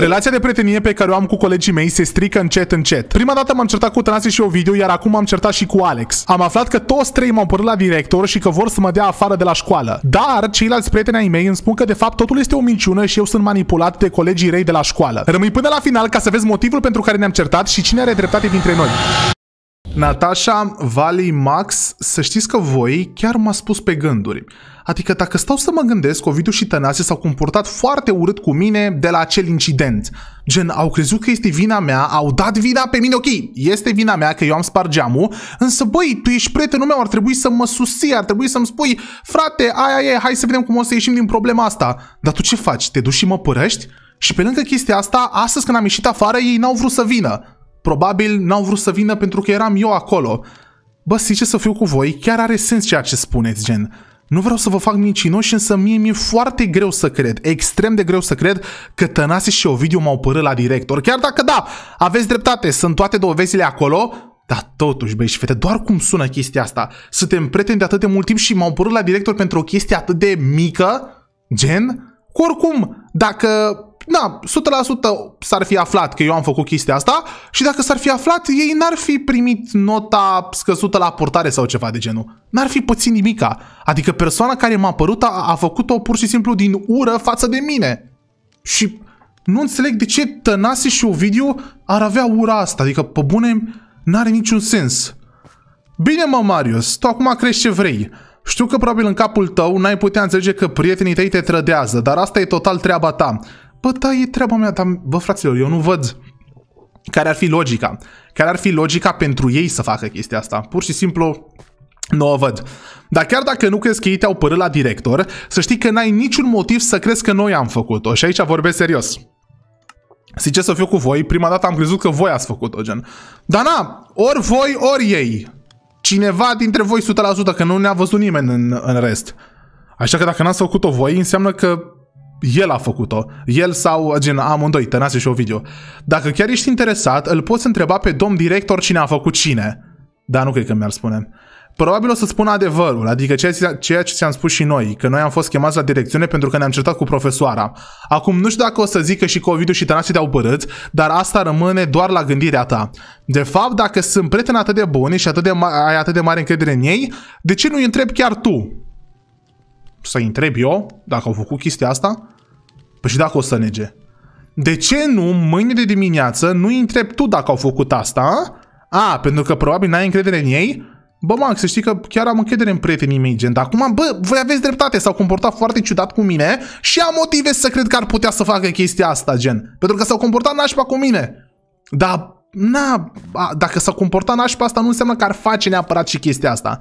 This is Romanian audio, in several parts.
Relația de prietenie pe care o am cu colegii mei se strică încet încet. Prima dată m-am certat cu Tănase și Ovidiu, iar acum m am certat și cu Alex. Am aflat că toți trei m-au părut la director și că vor să mă dea afară de la școală. Dar ceilalți prieteni ai mei îmi spun că de fapt totul este o minciună și eu sunt manipulat de colegii rei de la școală. Rămâi până la final ca să vezi motivul pentru care ne-am certat și cine are dreptate dintre noi. Natasha, Vali, Max, să știți că voi chiar m-a spus pe gânduri. Adică dacă stau să mă gândesc, Ovidiu și Tănase s-au comportat foarte urât cu mine de la acel incident. Gen, au crezut că este vina mea, au dat vina pe mine, ok, este vina mea că eu am spart geamul, însă băi, tu ești prietenul meu, ar trebui să mă susții, ar trebui să-mi spui, frate, aia e, hai să vedem cum o să ieșim din problema asta. Dar tu ce faci? Te duci și mă părăști? Și pe lângă chestia asta, astăzi când am ieșit afară, ei n-au vrut să vină. Probabil n-au vrut să vină pentru că eram eu acolo. Bă, ce să fiu cu voi, chiar are sens ceea ce spuneți, gen. Nu vreau să vă fac mincinoși, însă mie mi-e foarte greu să cred, extrem de greu să cred că Tănase și Ovidiu m-au părât la director. Chiar dacă da, aveți dreptate, sunt toate dovezile acolo, dar totuși, băi și fete, doar cum sună chestia asta? Suntem prieteni de atât de mult timp și m-au părât la director pentru o chestie atât de mică? Gen? Cu oricum, dacă da, 100% s-ar fi aflat că eu am făcut chestia asta și dacă s-ar fi aflat, ei n-ar fi primit nota scăzută la portare sau ceva de genul. N-ar fi pățit nimica. Adică persoana care m-a părut a, a făcut-o pur și simplu din ură față de mine. Și nu înțeleg de ce Tănase și Ovidiu ar avea ura asta. Adică, pe bune, n-are niciun sens. Bine, mă, Marius, tu acum crezi ce vrei. Știu că probabil în capul tău n-ai putea înțelege că prietenii tăi te trădează, dar asta e total treaba ta. Bă, da, e treaba mea, dar bă, fraților, eu nu văd care ar fi logica. Care ar fi logica pentru ei să facă chestia asta. Pur și simplu nu o văd. Dar chiar dacă nu crezi că ei te-au părât la director, să știi că n-ai niciun motiv să crezi că noi am făcut-o. Și aici vorbesc serios. Sincer să fiu cu voi, prima dată am crezut că voi ați făcut-o, gen. Dar na, ori voi, ori ei cineva dintre voi 100%, că nu ne-a văzut nimeni în, în rest. Așa că dacă n-ați făcut-o voi, înseamnă că el a făcut-o. El sau, gen, amândoi, tănați și video. Dacă chiar ești interesat, îl poți întreba pe domn director cine a făcut cine. Dar nu cred că mi-ar spune. Probabil o să spun adevărul, adică ceea, ce ți-am spus și noi, că noi am fost chemați la direcțiune pentru că ne-am certat cu profesoara. Acum nu știu dacă o să zic că și Covidul și tănații te-au părât, dar asta rămâne doar la gândirea ta. De fapt, dacă sunt prieteni atât de buni și atât de ai atât de mare încredere în ei, de ce nu-i întrebi chiar tu? Să-i întreb eu dacă au făcut chestia asta? Păi și dacă o să nege? De ce nu, mâine de dimineață, nu-i întrebi tu dacă au făcut asta? A, pentru că probabil n-ai încredere în ei? Bă, Max, să știi că chiar am încredere în prietenii mei, gen, dar acum, bă, voi aveți dreptate, s-au comportat foarte ciudat cu mine și am motive să cred că ar putea să facă chestia asta, gen, pentru că s-au comportat nașpa cu mine. Dar, na, a, dacă s-au comportat nașpa asta, nu înseamnă că ar face neapărat și chestia asta.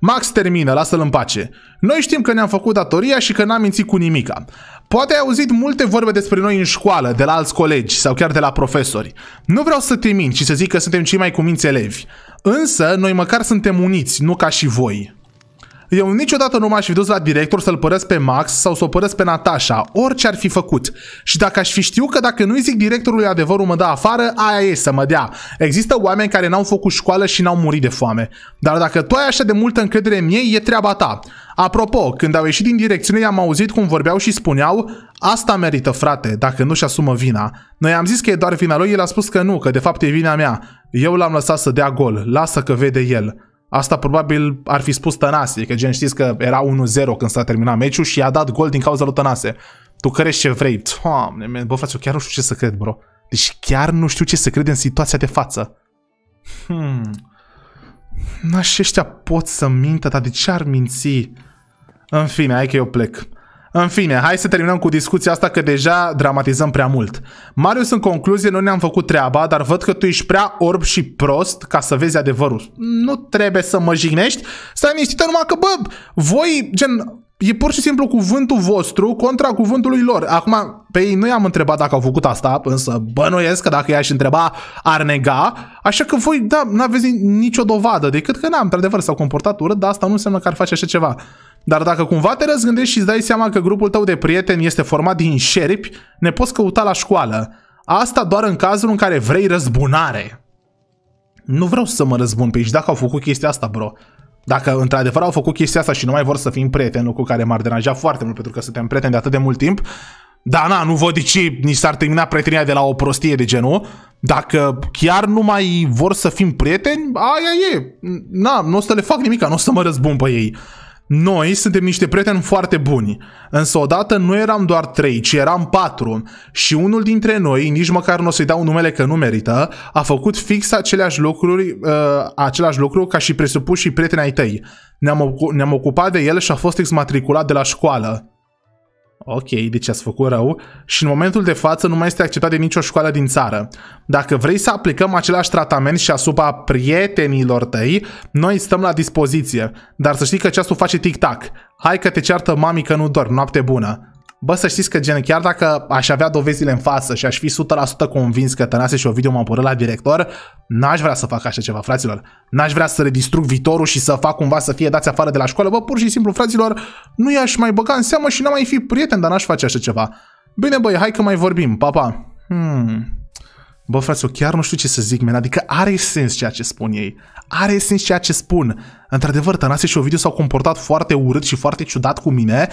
Max termină, lasă-l în pace. Noi știm că ne-am făcut datoria și că n-am mințit cu nimica. Poate ai auzit multe vorbe despre noi în școală, de la alți colegi sau chiar de la profesori. Nu vreau să te mint și să zic că suntem cei mai cuminți elevi. Însă, noi măcar suntem uniți, nu ca și voi. Eu niciodată nu m-aș fi dus la director să-l părăsc pe Max sau să o părăsc pe Natasha, orice ar fi făcut. Și dacă aș fi știut că dacă nu-i zic directorului adevărul mă dă afară, aia e să mă dea. Există oameni care n-au făcut școală și n-au murit de foame. Dar dacă tu ai așa de multă încredere în mie, e treaba ta. Apropo, când au ieșit din direcțiune, i-am auzit cum vorbeau și spuneau Asta merită, frate, dacă nu-și asumă vina. Noi am zis că e doar vina lui, el a spus că nu, că de fapt e vina mea. Eu l-am lăsat să dea gol, lasă că vede el. Asta probabil ar fi spus Tănase, că gen știți că era 1-0 când s-a terminat meciul și a dat gol din cauza lui Tănase. Tu crezi ce vrei. Doamne, man, bă, frate, eu chiar nu știu ce să cred, bro. Deci chiar nu știu ce să cred în situația de față. Hmm. Nași ăștia pot să mintă, dar de ce ar minți? În fine, hai că eu plec. În fine, hai să terminăm cu discuția asta că deja dramatizăm prea mult. Marius, în concluzie, noi ne-am făcut treaba, dar văd că tu ești prea orb și prost ca să vezi adevărul. Nu trebuie să mă jignești, stai liniștită numai că, bă, voi, gen, e pur și simplu cuvântul vostru contra cuvântului lor. Acum, pe ei nu i-am întrebat dacă au făcut asta, însă bănuiesc că dacă i-aș întreba, ar nega. Așa că voi, da, nu aveți nicio dovadă, decât că, na, da, într-adevăr, s-au comportat urât, dar asta nu înseamnă că ar face așa ceva. Dar dacă cumva te răzgândești și îți dai seama că grupul tău de prieteni este format din șerpi, ne poți căuta la școală. Asta doar în cazul în care vrei răzbunare. Nu vreau să mă răzbun pe aici dacă au făcut chestia asta, bro. Dacă într-adevăr au făcut chestia asta și nu mai vor să fim prieteni, lucru care m-ar deranja foarte mult pentru că suntem prieteni de atât de mult timp, da, na, nu văd de ce ni s-ar termina prietenia de la o prostie de genul. Dacă chiar nu mai vor să fim prieteni, aia e. Na, nu o să le fac nimic, nu o să mă răzbun pe ei. Noi suntem niște prieteni foarte buni, însă odată nu eram doar trei, ci eram patru și unul dintre noi, nici măcar nu o să-i dau numele că nu merită, a făcut fix aceleași lucruri, uh, același lucru ca și presupuși și prietenii ai tăi. Ne-am, ne-am ocupat de el și a fost exmatriculat de la școală. Ok, deci ați făcut rău și în momentul de față nu mai este acceptat de nicio școală din țară. Dacă vrei să aplicăm același tratament și asupra prietenilor tăi, noi stăm la dispoziție. Dar să știi că ceasul face tic-tac. Hai că te ceartă mami că nu dorm, noapte bună. Bă, să știți că gen, chiar dacă aș avea dovezile în față și aș fi 100% convins că Tănase și Ovidiu m-au la director, n-aș vrea să fac așa ceva, fraților. N-aș vrea să redistrug viitorul și să fac cumva să fie dați afară de la școală. Bă, pur și simplu, fraților, nu i-aș mai băga în seamă și n-am mai fi prieten, dar n-aș face așa ceva. Bine, băi, hai că mai vorbim, papa. Pa. Hmm. Bă, fraților, chiar nu știu ce să zic, men, adică are sens ceea ce spun ei. Are sens ceea ce spun. Într-adevăr, Tănase și Ovidiu s-au comportat foarte urât și foarte ciudat cu mine,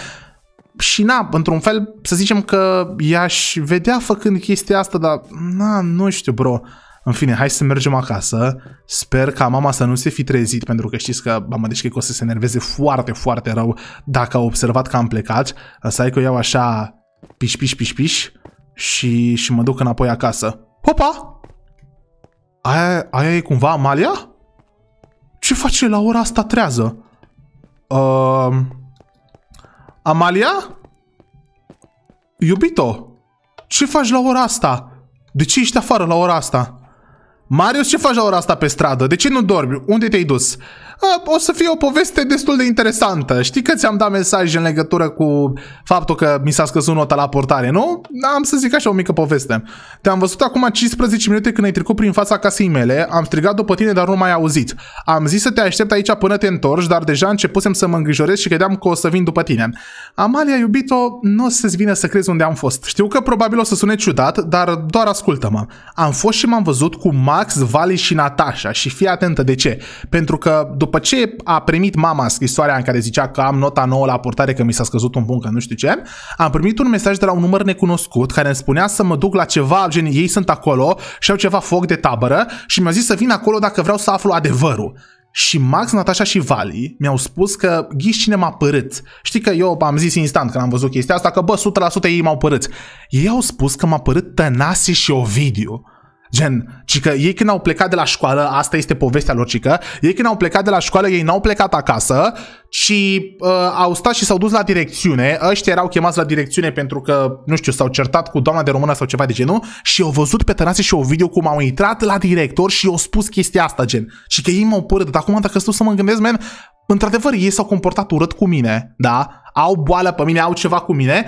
și na, într-un fel, să zicem că i-aș vedea făcând chestia asta, dar na, nu știu, bro. În fine, hai să mergem acasă. Sper ca mama să nu se fi trezit, pentru că știți că mama deci că o să se nerveze foarte, foarte rău dacă a observat că am plecat. Să că iau așa piș, piș, piș, piș și, și mă duc înapoi acasă. Hopa! Aia, aia e cumva Amalia? Ce face la ora asta trează? Uh, Amalia? Iubito, ce faci la ora asta? De ce ești afară la ora asta? Marius, ce faci la ora asta pe stradă? De ce nu dormi? Unde te-ai dus? o să fie o poveste destul de interesantă. Știi că ți-am dat mesaj în legătură cu faptul că mi s-a scăzut nota la portare, nu? Am să zic așa o mică poveste. Te-am văzut acum 15 minute când ai trecut prin fața casei mele, am strigat după tine, dar nu mai ai auzit. Am zis să te aștept aici până te întorci, dar deja începusem să mă îngrijorez și credeam că o să vin după tine. Amalia, iubito, nu o să-ți vină să crezi unde am fost. Știu că probabil o să sune ciudat, dar doar ascultă-mă. Am fost și m-am văzut cu Max, Vali și Natasha și fii atentă de ce. Pentru că după după ce a primit mama scrisoarea în care zicea că am nota nouă la portare, că mi s-a scăzut un punct, că nu știu ce, am primit un mesaj de la un număr necunoscut care îmi spunea să mă duc la ceva, gen ei sunt acolo și au ceva foc de tabără și mi-a zis să vin acolo dacă vreau să aflu adevărul. Și Max, Natasha și Vali mi-au spus că ghiși cine m-a părât. Știi că eu am zis instant când am văzut chestia asta că bă, 100% ei m-au părât. Ei au spus că m-a părât Tănase și Ovidiu. Gen, ci că ei când au plecat de la școală, asta este povestea lor, ci că ei când au plecat de la școală, ei n-au plecat acasă, ci uh, au stat și s-au dus la direcțiune, ăștia erau chemați la direcțiune pentru că, nu știu, s-au certat cu doamna de română sau ceva de genul și au văzut pe terase și o video cum au intrat la director și au spus chestia asta, gen. Și că ei m-au părât, dar acum dacă stau să mă gândesc, man, într-adevăr, ei s-au comportat urât cu mine, da? Au boală pe mine, au ceva cu mine,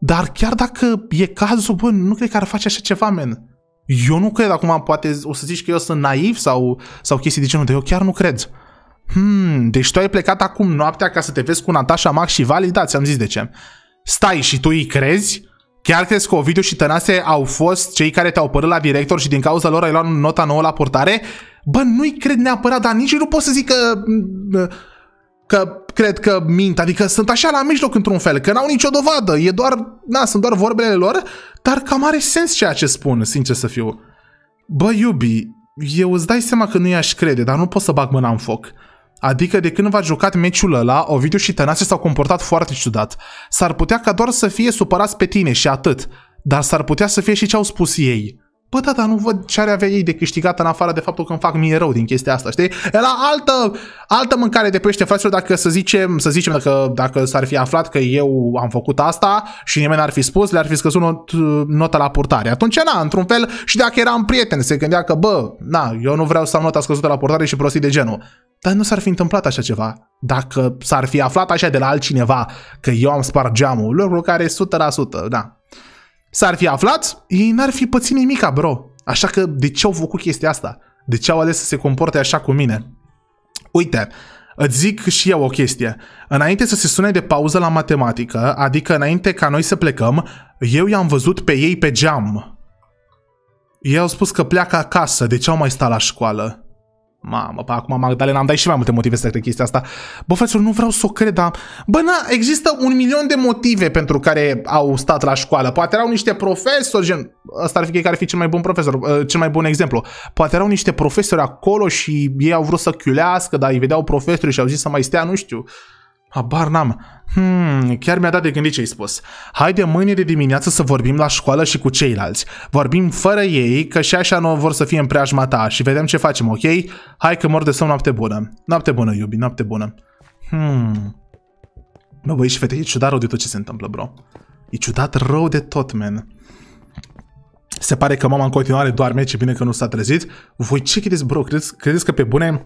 dar chiar dacă e cazul, bă, nu cred că ar face așa ceva, men. Eu nu cred acum, poate o să zici că eu sunt naiv sau, sau chestii de genul, dar eu chiar nu cred. Hmm, deci tu ai plecat acum noaptea ca să te vezi cu Natasha, Max și validați, am zis de ce. Stai și tu îi crezi? Chiar crezi că Ovidiu și Tănase au fost cei care te-au părât la director și din cauza lor ai luat nota nouă la portare? Bă, nu-i cred neapărat, dar nici nu pot să zic că că cred că mint, adică sunt așa la mijloc într-un fel, că n-au nicio dovadă, e doar, na, sunt doar vorbele lor, dar cam are sens ceea ce spun, sincer să fiu. Bă, iubi, eu îți dai seama că nu i-aș crede, dar nu pot să bag mâna în foc. Adică de când v a jucat meciul ăla, Ovidiu și Tănase s-au comportat foarte ciudat. S-ar putea ca doar să fie supărați pe tine și atât, dar s-ar putea să fie și ce au spus ei. Bă, da, dar nu văd ce are avea ei de câștigat în afară de faptul că îmi fac mie rău din chestia asta, știi? Era altă, altă mâncare de pește, fraților, dacă să zicem, să zicem dacă, dacă s-ar fi aflat că eu am făcut asta și nimeni n-ar fi spus, le-ar fi scăzut not, nota la purtare. Atunci, na, într-un fel, și dacă eram prieten, se gândea că, bă, na, eu nu vreau să am nota scăzută la purtare și prostii de genul. Dar nu s-ar fi întâmplat așa ceva dacă s-ar fi aflat așa de la altcineva că eu am spart geamul, lucru care 100%, da, s-ar fi aflat, ei n-ar fi pățit nimica, bro. Așa că de ce au făcut chestia asta? De ce au ales să se comporte așa cu mine? Uite, îți zic și eu o chestie. Înainte să se sune de pauză la matematică, adică înainte ca noi să plecăm, eu i-am văzut pe ei pe geam. Ei au spus că pleacă acasă, de ce au mai stat la școală? Mamă, pe acum, Magdalena, am dat și mai multe motive să cred chestia asta. Bă, fraților, nu vreau să o cred, dar... Bă, na, există un milion de motive pentru care au stat la școală. Poate erau niște profesori, gen... Ăsta ar fi care ar fi cel mai bun profesor, uh, cel mai bun exemplu. Poate erau niște profesori acolo și ei au vrut să chiulească, dar îi vedeau profesorii și au zis să mai stea, nu știu, Abar n-am. Hmm, chiar mi-a dat de gândit ce ai spus. Haide mâine de dimineață să vorbim la școală și cu ceilalți. Vorbim fără ei, că și așa nu vor să fie în preajma ta și vedem ce facem, ok? Hai că mor de somn, noapte bună. Noapte bună, iubi, noapte bună. Hmm. Bă, băi și fete, e ciudat rău de tot ce se întâmplă, bro. E ciudat rău de tot, man. Se pare că mama în continuare doarme, ce bine că nu s-a trezit. Voi ce credeți, bro? Credeți, credeți că pe bune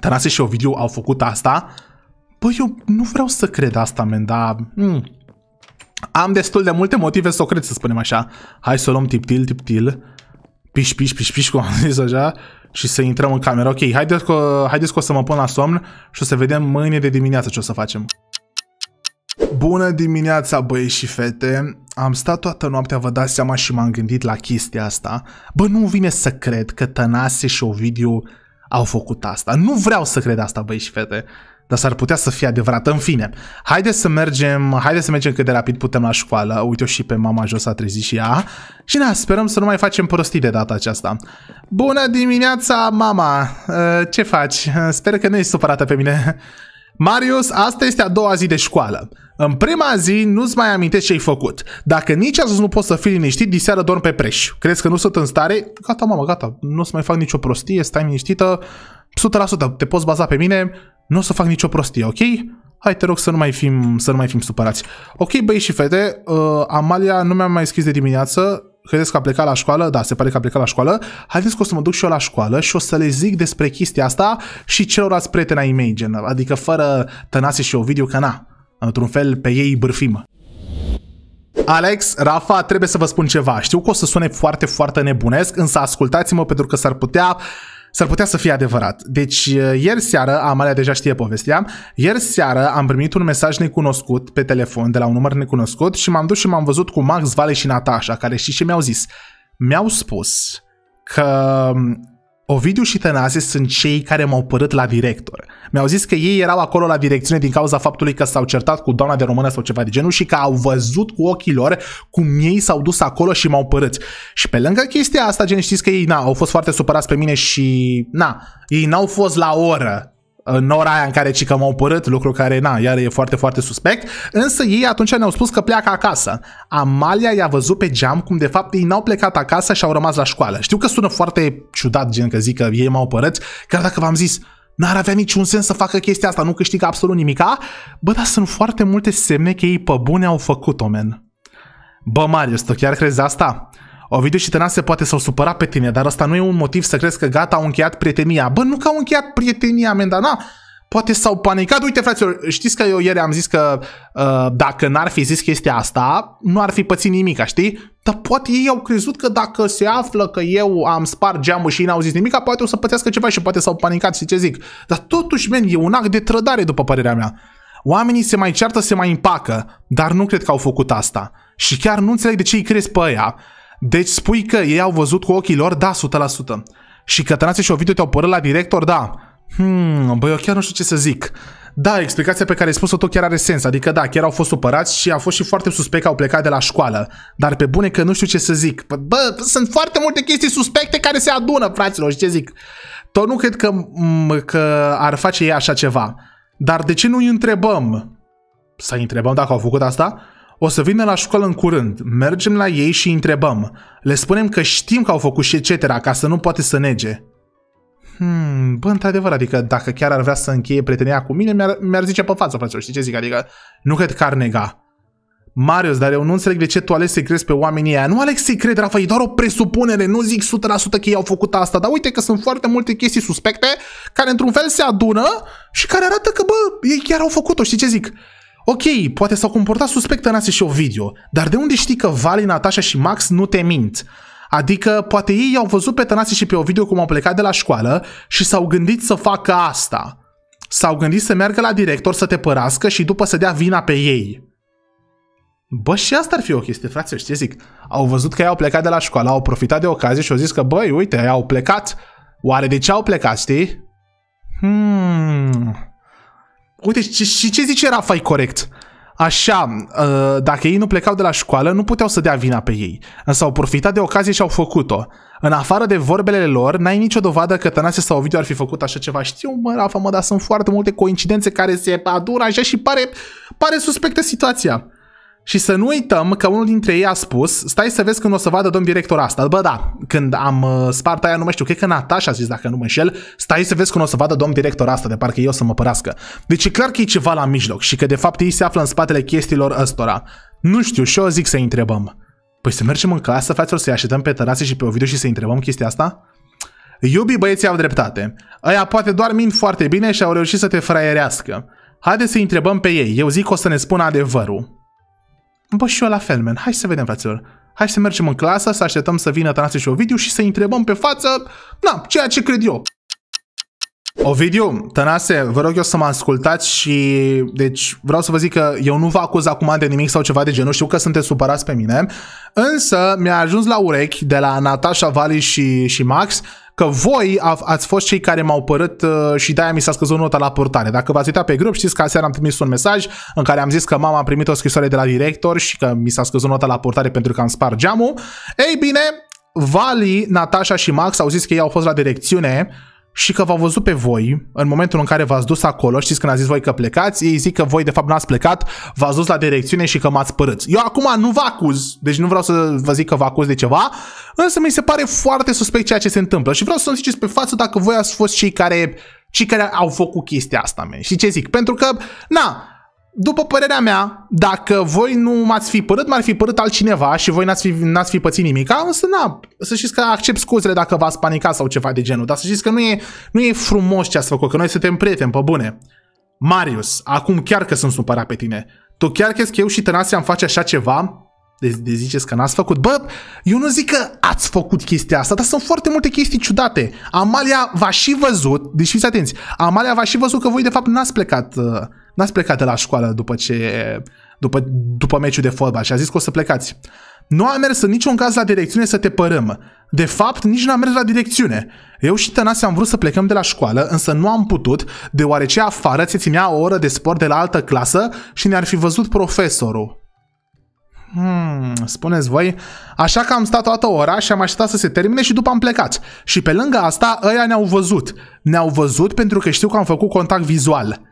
Tănase și Ovidiu au făcut asta? Bă, eu nu vreau să cred asta, men, dar... Mm. Am destul de multe motive să o cred, să spunem așa. Hai să o luăm tiptil, tiptil. Piș, piș, piș, piș, cum am zis așa. Și să intrăm în cameră. Ok, haideți că, haideți că o să mă pun la somn și o să vedem mâine de dimineață ce o să facem. Bună dimineața, băieți și fete! Am stat toată noaptea, vă dați seama și m-am gândit la chestia asta. Bă, nu vine să cred că Tănase și Ovidiu au făcut asta. Nu vreau să cred asta, băieți și fete dar s-ar putea să fie adevărată. În fine, haideți să mergem, haideți să mergem cât de rapid putem la școală. Uite-o și pe mama jos a trezit și ea. Și ne sperăm să nu mai facem prostii de data aceasta. Bună dimineața, mama! Uh, ce faci? Uh, sper că nu ești supărată pe mine. Marius, asta este a doua zi de școală. În prima zi nu-ți mai amintești ce-ai făcut. Dacă nici astăzi nu poți să fii liniștit, diseară dorm pe preș. Crezi că nu sunt în stare? Gata, mama, gata. Nu o să mai fac nicio prostie, stai liniștită. 100% te poți baza pe mine, nu o să fac nicio prostie, ok? Hai, te rog să nu mai fim, să nu mai fim supărați. Ok, băi și fete, uh, Amalia nu mi-a mai scris de dimineață, credeți că a plecat la școală? Da, se pare că a plecat la școală. Haideți că o să mă duc și eu la școală și o să le zic despre chestia asta și celorlalți prieteni ai mei, gen, adică fără Tănase și video, că na, într-un fel pe ei bârfim. Alex, Rafa, trebuie să vă spun ceva. Știu că o să sune foarte, foarte nebunesc, însă ascultați-mă pentru că s-ar putea s-ar putea să fie adevărat. Deci, uh, ieri seară, Amalia deja știe povestea, ieri seară am primit un mesaj necunoscut pe telefon de la un număr necunoscut și m-am dus și m-am văzut cu Max, Vale și Natasha, care și ce mi-au zis? Mi-au spus că um, Ovidiu și Tănase sunt cei care m-au părât la director. Mi-au zis că ei erau acolo la direcțiune din cauza faptului că s-au certat cu doamna de română sau ceva de genul și că au văzut cu ochii lor cum ei s-au dus acolo și m-au părât. Și pe lângă chestia asta, gen știți că ei na, au fost foarte supărați pe mine și na, ei n-au fost la oră în ora aia în care ci că m-au părât, lucru care, na, iar e foarte, foarte suspect, însă ei atunci ne-au spus că pleacă acasă. Amalia i-a văzut pe geam cum de fapt ei n-au plecat acasă și au rămas la școală. Știu că sună foarte ciudat, gen că zic că ei m-au părât, chiar dacă v-am zis, n-ar avea niciun sens să facă chestia asta, nu câștigă absolut nimica, bă, dar sunt foarte multe semne că ei pe bune au făcut omen. Bă, Marius, tu chiar crezi asta? Ovidiu și Tănase poate s-au supărat pe tine, dar asta nu e un motiv să crezi că gata, au încheiat prietenia. Bă, nu că au încheiat prietenia, menda, na, poate s-au panicat. Uite, fraților, știți că eu ieri am zis că uh, dacă n-ar fi zis chestia asta, nu ar fi pățit nimic, știi? Dar poate ei au crezut că dacă se află că eu am spart geamul și ei n-au zis nimic, poate o să pățească ceva și poate s-au panicat, și ce zic. Dar totuși, men, e un act de trădare, după părerea mea. Oamenii se mai ceartă, se mai împacă, dar nu cred că au făcut asta. Și chiar nu înțeleg de ce îi crezi pe aia. Deci spui că ei au văzut cu ochii lor, da, 100%. Și Cătănase și Ovidiu te-au părât la director, da. Hmm, băi, eu chiar nu știu ce să zic. Da, explicația pe care ai spus-o tot chiar are sens. Adică da, chiar au fost supărați și a fost și foarte suspect că au plecat de la școală. Dar pe bune că nu știu ce să zic. Bă, sunt foarte multe chestii suspecte care se adună, fraților, și ce zic. Tot nu cred că, că ar face ei așa ceva. Dar de ce nu îi întrebăm? Să-i întrebăm dacă au făcut asta? O să vină la școală în curând, mergem la ei și întrebăm. Le spunem că știm că au făcut și etc. ca să nu poate să nege. Hmm, bă, într-adevăr, adică dacă chiar ar vrea să încheie prietenia cu mine, mi-ar, mi-ar zice pe față, frate, știi ce zic? Adică nu cred că ar nega. Marius, dar eu nu înțeleg de ce tu ales să crezi pe oamenii ăia. Nu aleg să-i cred, Rafa, e doar o presupunere. Nu zic 100% că ei au făcut asta, dar uite că sunt foarte multe chestii suspecte care într-un fel se adună și care arată că, bă, ei chiar au făcut-o. Știi ce zic? Ok, poate s-au comportat suspect Nase și Ovidiu, dar de unde știi că Vali, Natasha și Max nu te mint? Adică poate ei au văzut pe Tănase și pe Ovidiu cum au plecat de la școală și s-au gândit să facă asta. S-au gândit să meargă la director să te părască și după să dea vina pe ei. Bă, și asta ar fi o chestie, frate, știi zic. Au văzut că ei au plecat de la școală, au profitat de ocazie și au zis că, băi, uite, ei au plecat. Oare de ce au plecat, știi? Hmm... Uite, și, și ce zice Rafai corect? Așa, uh, dacă ei nu plecau de la școală, nu puteau să dea vina pe ei. Însă au profitat de ocazie și au făcut-o. În afară de vorbele lor, n-ai nicio dovadă că Tănase sau Ovidiu ar fi făcut așa ceva. Știu, mă, Rafa, mă, dar sunt foarte multe coincidențe care se adună așa și pare, pare suspectă situația. Și să nu uităm că unul dintre ei a spus, stai să vezi când o să vadă domn director asta. Bă, da, când am uh, spart aia, nu mai știu, cred că Natasha a zis, dacă nu mă înșel, stai să vezi când o să vadă domn director asta, de parcă eu să mă părască. Deci e clar că e ceva la mijloc și că de fapt ei se află în spatele chestiilor ăstora. Nu știu, și eu zic să-i întrebăm. Păi să mergem în clasă, fraților, să-i așteptăm pe terase și pe Ovidiu și să-i întrebăm chestia asta? Iubii băieții au dreptate. Aia poate doar mint foarte bine și au reușit să te fraierească. Haideți să-i întrebăm pe ei. Eu zic că o să ne spună adevărul. Bă, și eu la fel, man. Hai să vedem, fraților. Hai să mergem în clasă, să așteptăm să vină Tanase și Ovidiu și să întrebăm pe față, na, ceea ce cred eu. Ovidiu, Tănase, vă rog eu să mă ascultați și deci vreau să vă zic că eu nu vă acuz acum de nimic sau ceva de genul, știu că sunteți supărați pe mine, însă mi-a ajuns la urechi de la Natasha Vali și, și Max că voi ați fost cei care m-au părât uh, și de-aia mi s-a scăzut nota la portare. Dacă v-ați uitat pe grup, știți că aseară am trimis un mesaj în care am zis că mama a primit o scrisoare de la director și că mi s-a scăzut nota la portare pentru că am spart geamul. Ei bine, Vali, Natasha și Max au zis că ei au fost la direcțiune și că v-au văzut pe voi în momentul în care v-ați dus acolo, știți când a zis voi că plecați, ei zic că voi de fapt n-ați plecat, v-ați dus la direcțiune și că m-ați părât. Eu acum nu vă acuz, deci nu vreau să vă zic că vă acuz de ceva, însă mi se pare foarte suspect ceea ce se întâmplă și vreau să-mi ziceți pe față dacă voi ați fost cei care cei care au făcut chestia asta, men. Și ce zic? Pentru că, na, după părerea mea, dacă voi nu m-ați fi părât, m-ar fi părât altcineva și voi n-ați fi, n-ați fi pățit nimic. Însă, na, să știți că accept scuzele dacă v-ați panicat sau ceva de genul. Dar să știți că nu e, nu e frumos ce ați făcut, că noi suntem prieteni, pe bune. Marius, acum chiar că sunt supărat pe tine. Tu chiar crezi că eu și Tănase am face așa ceva? de, de ziceți că n-ați făcut. Bă, eu nu zic că ați făcut chestia asta, dar sunt foarte multe chestii ciudate. Amalia v-a și văzut, deci fiți atenți, Amalia v-a și văzut că voi de fapt n-ați plecat uh, n-ați plecat de la școală după ce după, după meciul de fotbal și a zis că o să plecați. Nu a mers în niciun caz la direcțiune să te părăm. De fapt, nici nu a mers la direcțiune. Eu și Tănase am vrut să plecăm de la școală, însă nu am putut, deoarece afară se ținea o oră de sport de la altă clasă și ne-ar fi văzut profesorul. Hmm, spuneți voi, așa că am stat toată ora și am așteptat să se termine și după am plecat. Și pe lângă asta, ăia ne-au văzut. Ne-au văzut pentru că știu că am făcut contact vizual.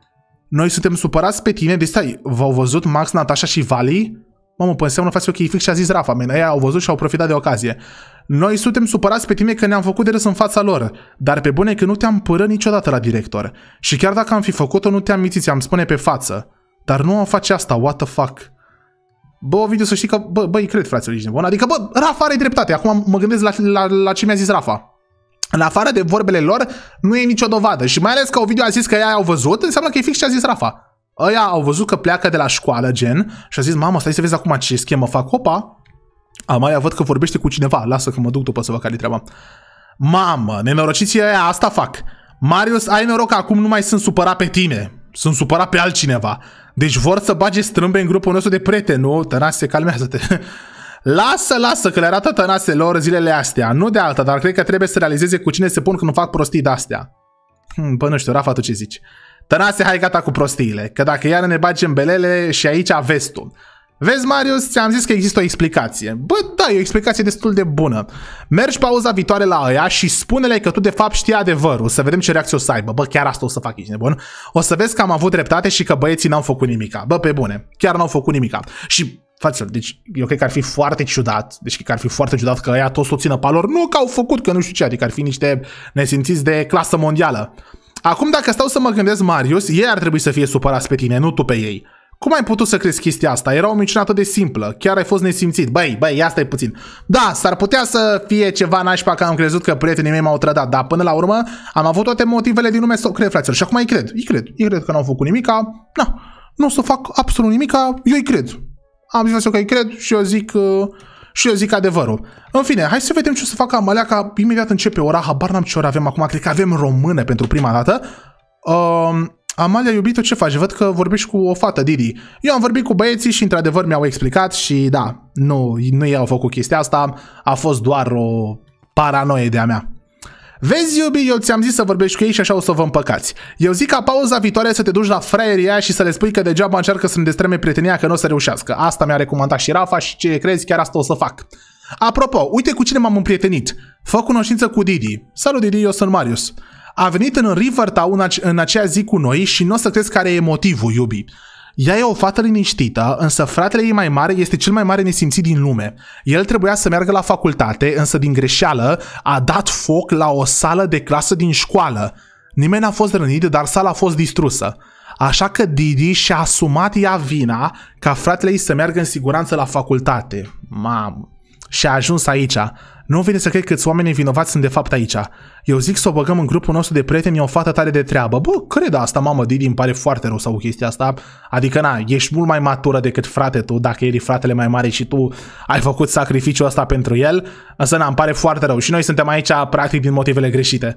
Noi suntem supărați pe tine, deci stai, v-au văzut Max, Natasha și Vali? Mamă, pe păi înseamnă faci ok, fix și a zis Rafa, men, aia au văzut și au profitat de ocazie. Noi suntem supărați pe tine că ne-am făcut de râs în fața lor, dar pe bune că nu te-am pără niciodată la director. Și chiar dacă am fi făcut-o, nu te-am mițit, am spune pe față. Dar nu am face asta, what the fuck? Bă, video să știi că, bă, băi, cred, fraților, ești nebun. Adică, bă, Rafa are dreptate. Acum mă gândesc la, la, la ce mi-a zis Rafa. În afară de vorbele lor, nu e nicio dovadă. Și mai ales că Ovidiu a zis că ei au văzut, înseamnă că e fix ce a zis Rafa. Ăia au văzut că pleacă de la școală, gen, și a zis, mamă, stai să vezi acum ce schemă fac, opa, Amaia văd că vorbește cu cineva, lasă că mă duc după să vă care treaba. Mamă, nenorociții aia, asta fac. Marius, ai noroc că acum nu mai sunt supărat pe tine. Sunt supărat pe altcineva. Deci vor să bage strâmbe în grupul nostru de prieteni, nu? se calmează-te. Lasă, lasă, că le arată lor zilele astea. Nu de alta, dar cred că trebuie să realizeze cu cine se pun când fac prostii de-astea. Hmm, bă, nu știu, Rafa, tu ce zici? Tănase, hai gata cu prostiile, că dacă iară ne bagem belele și aici vestul. Vezi, Marius, ți-am zis că există o explicație. Bă, da, e o explicație destul de bună. Mergi pauza viitoare la aia și spune-le că tu de fapt știi adevărul, să vedem ce reacție o să aibă. Bă, chiar asta o să fac, ești nebun. O să vezi că am avut dreptate și că băieții n-au făcut nimica. Bă, pe bune, chiar n-au făcut nimica. Și Faților, deci eu cred că ar fi foarte ciudat, deci cred că ar fi foarte ciudat că ea toți o țină pe lor, nu că au făcut, că nu știu ce, adică ar fi niște nesimțiți de clasă mondială. Acum, dacă stau să mă gândesc, Marius, ei ar trebui să fie supărați pe tine, nu tu pe ei. Cum ai putut să crezi chestia asta? Era o minciună atât de simplă. Chiar ai fost nesimțit. Băi, băi, asta e puțin. Da, s-ar putea să fie ceva nașpa că am crezut că prietenii mei m-au trădat, dar până la urmă am avut toate motivele din lume să o cred, fraților. Și acum îi cred. Îi cred. Îi cred că n-au făcut nimica. Na, nu o să fac absolut nimica. Eu îi cred am zis că îi cred și eu zic, uh, și eu zic adevărul. În fine, hai să vedem ce o să facă Amalia. Amaleaca. Imediat începe ora, habar n-am ce ora avem acum, cred că avem română pentru prima dată. Um, Amalia, iubito, ce faci? Văd că vorbești cu o fată, Didi. Eu am vorbit cu băieții și într-adevăr mi-au explicat și da, nu, nu ei au făcut chestia asta, a fost doar o paranoie de-a mea. Vezi, iubi, eu ți-am zis să vorbești cu ei și așa o să vă împăcați. Eu zic ca pauza viitoare să te duci la fraieria și să le spui că degeaba încearcă să-mi destreme prietenia că nu o să reușească. Asta mi-a recomandat și Rafa și ce crezi, chiar asta o să fac. Apropo, uite cu cine m-am împrietenit. Fă cunoștință cu Didi. Salut Didi, eu sunt Marius. A venit în River Town în aceea zi cu noi și nu o să crezi care e motivul, iubi. Ea e o fată liniștită, însă fratele ei mai mare este cel mai mare nesimțit din lume. El trebuia să meargă la facultate, însă din greșeală a dat foc la o sală de clasă din școală. Nimeni n-a fost rănit, dar sala a fost distrusă. Așa că Didi și-a asumat ea vina ca fratele ei să meargă în siguranță la facultate. Mamă, și a ajuns aici. Nu vine să cred câți oameni vinovați sunt de fapt aici. Eu zic să o băgăm în grupul nostru de prieteni, e o fată tare de treabă. Bă, cred asta, mamă, Didi, îmi pare foarte rău sau chestia asta. Adică, na, ești mult mai matură decât frate tu, dacă eri fratele mai mare și tu ai făcut sacrificiul ăsta pentru el. Însă, na, îmi pare foarte rău. Și noi suntem aici, practic, din motivele greșite.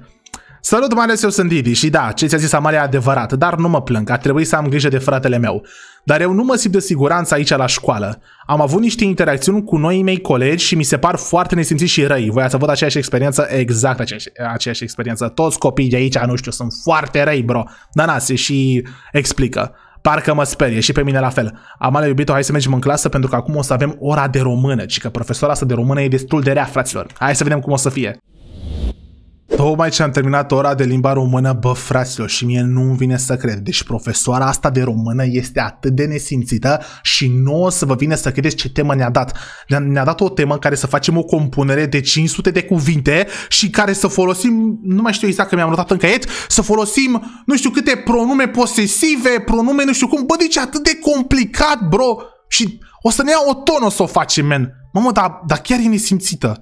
Salut, mai ales eu sunt Didi și da, ce ți-a zis Amalia adevărat, dar nu mă plâng, a trebuit să am grijă de fratele meu. Dar eu nu mă simt de siguranță aici la școală. Am avut niște interacțiuni cu noi mei colegi și mi se par foarte nesimțiți și răi. Voi să văd aceeași experiență? Exact aceeași, aceeași experiență. Toți copiii de aici, nu știu, sunt foarte răi, bro. Da, na, se și explică. Parcă mă sperie și pe mine la fel. Amalia, iubito, hai să mergem în clasă pentru că acum o să avem ora de română, și că profesora asta de română e destul de rea, fraților. Hai să vedem cum o să fie. Tocmai ce am terminat ora de limba română, bă, fraților, și mie nu vine să cred. Deci profesoara asta de română este atât de nesimțită și nu o să vă vine să credeți ce temă ne-a dat. Ne-a dat o temă în care să facem o compunere de 500 de cuvinte și care să folosim, nu mai știu exact că mi-am notat în caiet, să folosim nu știu câte pronume posesive, pronume nu știu cum. Bă, deci atât de complicat, bro. Și o să ne ia o tonă să o facem, men. Mamă, dar, dar chiar e nesimțită.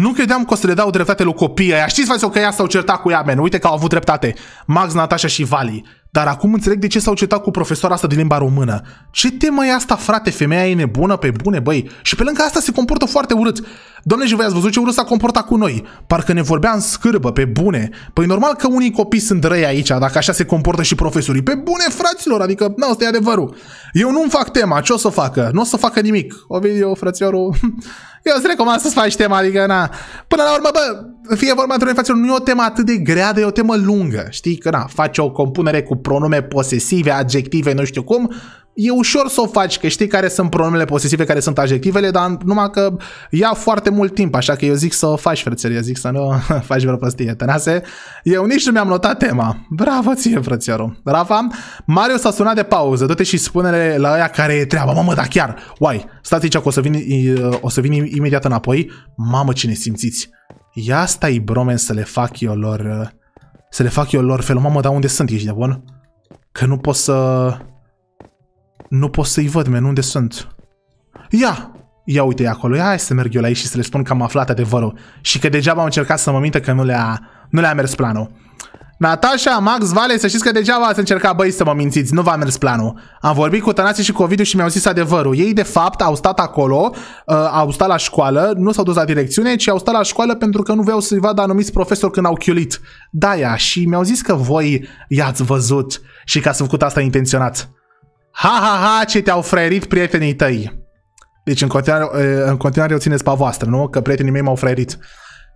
Nu credeam că o să le dau dreptate lui copiii ăia. Știți, față că ea s-au certat cu ea, men. Uite că au avut dreptate. Max, Natasha și Vali. Dar acum înțeleg de ce s-au certat cu profesoara asta de limba română. Ce temă e asta, frate? Femeia e nebună pe bune, băi. Și pe lângă asta se comportă foarte urât. Doamne, și voi ați văzut ce urât s-a comportat cu noi. Parcă ne vorbea în scârbă, pe bune. Păi normal că unii copii sunt răi aici, dacă așa se comportă și profesorii. Pe bune, fraților, adică, nu, asta e adevărul. Eu nu-mi fac tema, ce o să facă? Nu o să facă nimic. O video, frățiorul... Eu îți recomand să-ți faci tema, adică, na. Până la urmă, bă, fie vorba într-o infracțiune, nu e o temă atât de grea, de e o temă lungă. Știi că, na, faci o compunere cu pronume posesive, adjective, nu știu cum, e ușor să o faci, că știi care sunt pronumele posesive, care sunt adjectivele, dar numai că ia foarte mult timp, așa că eu zic să o faci, frățel, eu zic să nu faci vreo prostie. Tănase, eu nici nu mi-am notat tema. Bravo ție, frățelul. Rafa, Mario s-a sunat de pauză, du-te și spune la aia care e treaba. Mamă, dar chiar, uai, stați aici că o să vin, o să vin imediat înapoi. Mamă, cine simțiți. Ia asta i bromen să le fac eu lor, să le fac eu lor felul. Mamă, dar unde sunt, ești bun. Că nu pot să... Nu pot să-i văd, men, unde sunt? Ia! Ia uite acolo, ia hai să merg eu la ei și să le spun că am aflat adevărul și că degeaba am încercat să mă mintă că nu le-a nu le mers planul. Natasha, Max, Vale, să știți că degeaba ați încercat, băi, să mă mințiți, nu v-a mers planul. Am vorbit cu Tănase și cu Ovidiu și mi-au zis adevărul. Ei, de fapt, au stat acolo, uh, au stat la școală, nu s-au dus la direcțiune, ci au stat la școală pentru că nu vreau să-i vadă anumiți profesori când au chiulit. Da, ia, și mi-au zis că voi i-ați văzut și că ați făcut asta intenționat. Ha, ha, ha, ce te-au fraierit prietenii tăi. Deci în continuare, în continuare o țineți pe voastră, nu? Că prietenii mei m-au fraierit.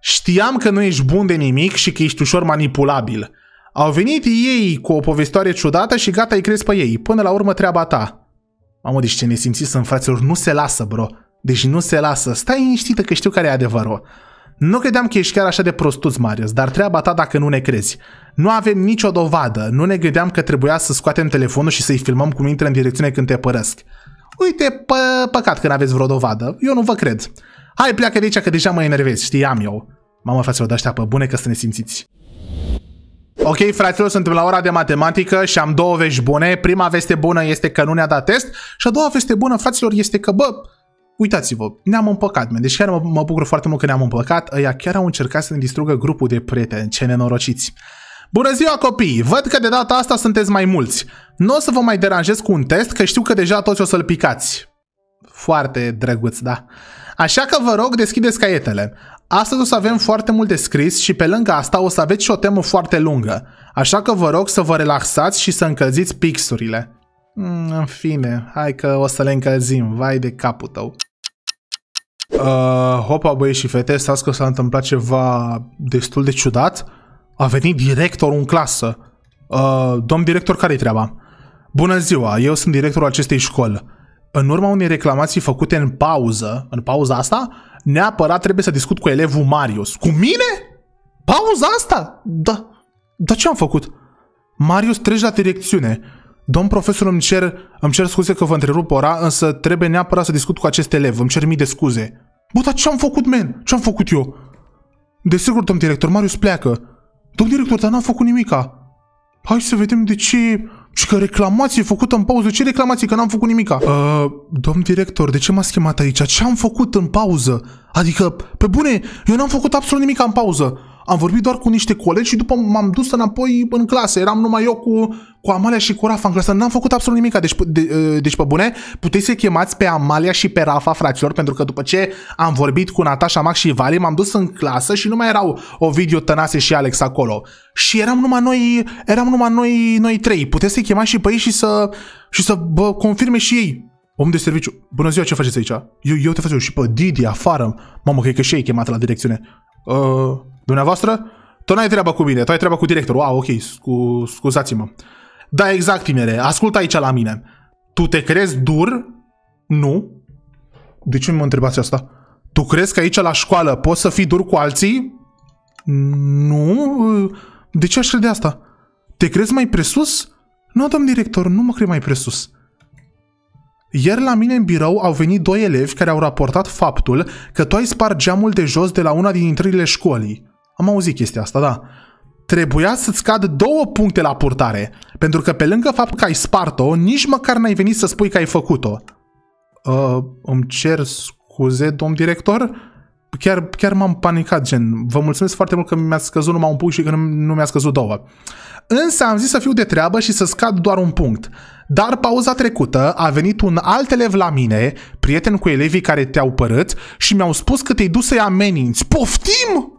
Știam că nu ești bun de nimic și că ești ușor manipulabil. Au venit ei cu o povestoare ciudată și gata, îi crezi pe ei. Până la urmă treaba ta. Mamă, deci ce simți sunt, fraților, nu se lasă, bro. Deci nu se lasă. Stai liniștită că știu care e adevărul. Nu credeam că ești chiar așa de prostuț, Marius, dar treaba ta dacă nu ne crezi nu avem nicio dovadă, nu ne gândeam că trebuia să scoatem telefonul și să-i filmăm cum intră în direcțiune când te părăsc. Uite, pă, păcat că n-aveți vreo dovadă, eu nu vă cred. Hai, pleacă de aici că deja mă enervez, știam eu. Mamă, fraților, de pe bune că să ne simțiți. Ok, fraților, suntem la ora de matematică și am două vești bune. Prima veste bună este că nu ne-a dat test și a doua veste bună, fraților, este că, bă, uitați-vă, ne-am împăcat, man. deci chiar mă, mă bucur foarte mult că ne-am împăcat, ăia chiar au încercat să ne distrugă grupul de prieteni, ce nenorociți. Bună ziua copii! Văd că de data asta sunteți mai mulți. Nu o să vă mai deranjez cu un test, că știu că deja toți o să-l picați. Foarte drăguț, da. Așa că vă rog, deschideți caietele. Astăzi o să avem foarte mult de scris și pe lângă asta o să aveți și o temă foarte lungă. Așa că vă rog să vă relaxați și să încălziți pixurile. Mm, în fine, hai că o să le încălzim, vai de capul tău. Uh, hopa băieți și fete, stați că s-a întâmplat ceva destul de ciudat. A venit directorul în clasă. Uh, domn director, care-i treaba? Bună ziua, eu sunt directorul acestei școli. În urma unei reclamații făcute în pauză, în pauza asta, neapărat trebuie să discut cu elevul Marius. Cu mine? Pauza asta? Da. Dar ce am făcut? Marius, treci la direcțiune. Domn profesor, îmi cer, îmi cer scuze că vă întrerup ora, însă trebuie neapărat să discut cu acest elev. Îmi cer mii de scuze. Bă, dar ce am făcut, men? Ce am făcut eu? Desigur, domn director, Marius pleacă. Domn director, dar n-am făcut nimica. Hai să vedem de ce... Și că reclamație făcută în pauză. Ce reclamație? Că n-am făcut nimica. Uh, domn director, de ce m-ați chemat aici? Ce am făcut în pauză? Adică, pe bune, eu n-am făcut absolut nimica în pauză am vorbit doar cu niște colegi și după m-am dus înapoi în clasă. Eram numai eu cu, cu Amalia și cu Rafa în clasă. N-am făcut absolut nimic. Deci, de, ă, deci pe bune, puteți să chemați pe Amalia și pe Rafa, fraților, pentru că după ce am vorbit cu Natasha, Max și Vali, m-am dus în clasă și nu mai erau o video Tănase și Alex acolo. Și eram numai noi, eram numai noi, noi trei. Puteți să-i chemați și pe ei și să, și să bă, confirme și ei. Om de serviciu, bună ziua, ce faceți aici? Eu, eu te fac eu și pe Didi afară. Mamă, cred că și ei chemat la direcțiune. Uh, Dumneavoastră? Tu n-ai treabă cu mine, tu ai treabă cu directorul. Ah, ok, scu- scuzați-mă. Da, exact, tinere, ascultă aici la mine. Tu te crezi dur? Nu. De ce mă întrebați asta? Tu crezi că aici la școală poți să fii dur cu alții? Nu. De ce aș crede asta? Te crezi mai presus? Nu, domn director, nu mă cred mai presus. Ieri la mine în birou au venit doi elevi care au raportat faptul că tu ai spart geamul de jos de la una din intrările școlii. Am auzit chestia asta, da. Trebuia să-ți cadă două puncte la purtare, pentru că pe lângă faptul că ai spart-o, nici măcar n-ai venit să spui că ai făcut-o. Uh, îmi cer scuze, domn director? Chiar, chiar m-am panicat, gen, vă mulțumesc foarte mult că mi-a scăzut numai un punct și că nu, nu mi-a scăzut două. Însă am zis să fiu de treabă și să scad doar un punct. Dar pauza trecută a venit un alt elev la mine, prieten cu elevii care te-au părât și mi-au spus că te-ai dus să-i ameninți. Poftim!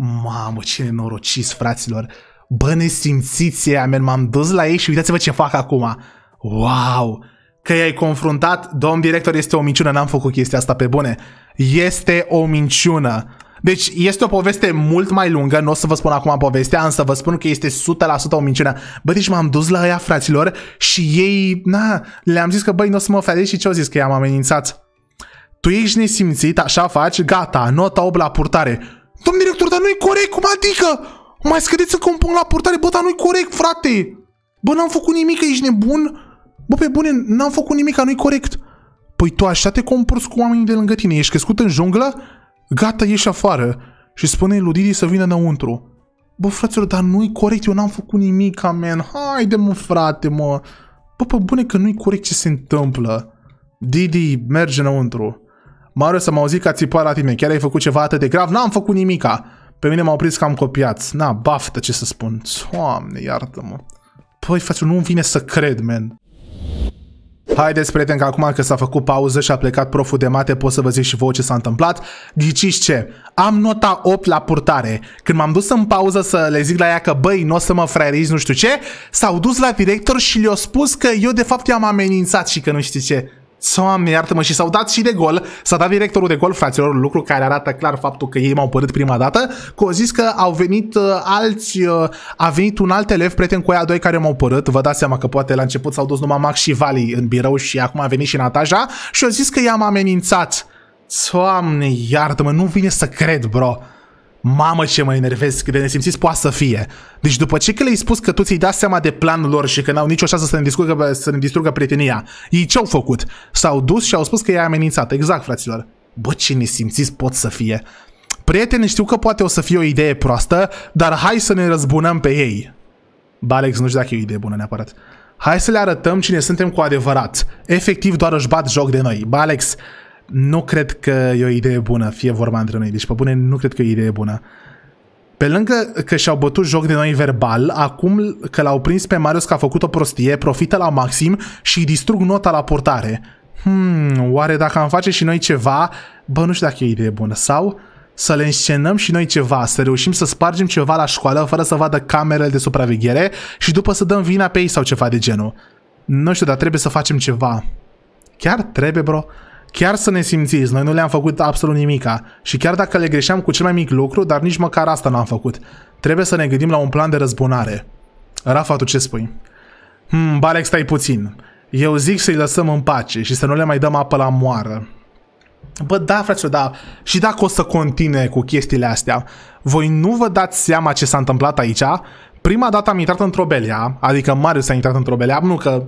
Mamă, ce nenorociți, fraților! Bă, nesimțiți ea, m-am dus la ei și uitați-vă ce fac acum. Wow! Că i-ai confruntat, domn director, este o minciună, n-am făcut chestia asta pe bune. Este o minciună. Deci este o poveste mult mai lungă, nu o să vă spun acum povestea, însă vă spun că este 100% o minciună. Bă, deci m-am dus la ea, fraților, și ei, na, le-am zis că băi, nu o să mă ofere și ce au zis, că i-am amenințat. Tu ești nesimțit, așa faci, gata, nota 8 la purtare. Domn director, dar nu-i corect, cum adică? Mai scădeți încă un punct la portare, bă, dar nu-i corect, frate! Bă, n-am făcut nimic, ești nebun? Bă, pe bune, n-am făcut nimic, nu-i corect. Păi tu așa te comporți cu oamenii de lângă tine, ești crescut în junglă? Gata, ieși afară. Și spune lui Didi să vină înăuntru. Bă, fraților, dar nu-i corect, eu n-am făcut nimic, man. Haide, mă, frate, mă. Bă, pe bune că nu-i corect ce se întâmplă. Didi merge înăuntru să mă auzit că ați țipat la tine, chiar ai făcut ceva atât de grav? N-am făcut nimica. Pe mine m-au prins că am copiat. Na, baftă, ce să spun. Doamne, iartă-mă. Păi, frate, nu-mi vine să cred, man. Haideți, prieteni, că acum că s-a făcut pauză și a plecat proful de mate, pot să vă zic și voi ce s-a întâmplat. Ghiciți ce? Am nota 8 la purtare. Când m-am dus în pauză să le zic la ea că băi, nu o să mă fraierizi, nu știu ce, s-au dus la director și le-au spus că eu de fapt i-am amenințat și că nu știu ce. Doamne, iartă-mă, și s-au dat și de gol, s-a dat directorul de gol, fraților, lucru care arată clar faptul că ei m-au părât prima dată, că au zis că au venit uh, alți, uh, a venit un alt elev, prieten cu aia doi care m-au părât, vă dați seama că poate la început s-au dus numai Max și Vali în birou și acum a venit și Nataja și au zis că i-am amenințat. Doamne, iartă-mă, nu vine să cred, bro. Mamă ce mă enervez, cât de nesimțit poate să fie. Deci după ce că le-ai spus că tu ți-ai dat seama de planul lor și că n-au nicio șansă să ne distrugă, să ne distrugă prietenia, ei ce-au făcut? S-au dus și au spus că e amenințat. Exact, fraților. Bă, ce nesimțiți pot să fie. Prieteni, știu că poate o să fie o idee proastă, dar hai să ne răzbunăm pe ei. Ba, Alex, nu știu dacă e o idee bună neapărat. Hai să le arătăm cine suntem cu adevărat. Efectiv, doar își bat joc de noi. Ba, Alex, nu cred că e o idee bună, fie vorba între noi. Deci, pe bune, nu cred că e o idee bună. Pe lângă că și-au bătut joc de noi verbal, acum că l-au prins pe Marius că a făcut o prostie, profită la maxim și distrug nota la portare. Hmm, oare dacă am face și noi ceva, bă, nu știu dacă e o idee bună. Sau să le înscenăm și noi ceva, să reușim să spargem ceva la școală fără să vadă camerele de supraveghere și după să dăm vina pe ei sau ceva de genul. Nu știu, dar trebuie să facem ceva. Chiar trebuie, bro chiar să ne simțiți, noi nu le-am făcut absolut nimica și chiar dacă le greșeam cu cel mai mic lucru, dar nici măcar asta n-am făcut. Trebuie să ne gândim la un plan de răzbunare. Rafa, tu ce spui? Hmm, Balex, stai puțin. Eu zic să-i lăsăm în pace și să nu le mai dăm apă la moară. Bă, da, frate, da. Și dacă o să continue cu chestiile astea, voi nu vă dați seama ce s-a întâmplat aici? Prima dată am intrat într-o belea, adică Marius a intrat într-o belea, nu că